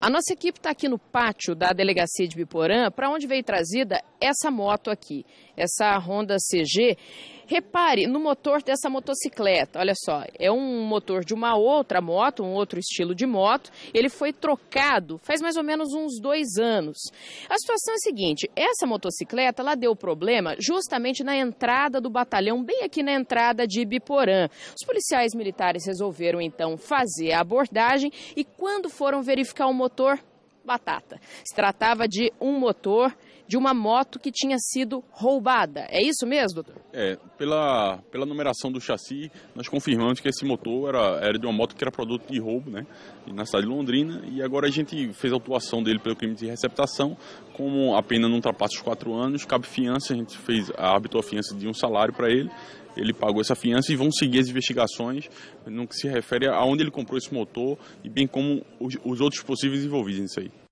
A nossa equipe está aqui no pátio da delegacia de Biporã, para onde veio trazida essa moto aqui, essa Honda CG. Repare no motor dessa motocicleta, olha só, é um motor de uma outra moto, um outro estilo de moto. Ele foi trocado faz mais ou menos uns dois anos. A situação é a seguinte: essa motocicleta lá deu problema justamente na entrada do batalhão, bem aqui na entrada de Ibiporã. Os policiais militares resolveram então fazer a abordagem e quando foram verificar o motor, batata. Se tratava de um motor de uma moto que tinha sido roubada. É isso mesmo, doutor? É, pela, pela numeração do chassi, nós confirmamos que esse motor era, era de uma moto que era produto de roubo, né? Na cidade de Londrina. E agora a gente fez a autuação dele pelo crime de receptação. Como a pena não ultrapassa os quatro anos, cabe fiança, a gente fez, habitou a fiança de um salário para ele ele pagou essa fiança e vão seguir as investigações no que se refere a onde ele comprou esse motor e bem como os, os outros possíveis envolvidos nisso aí.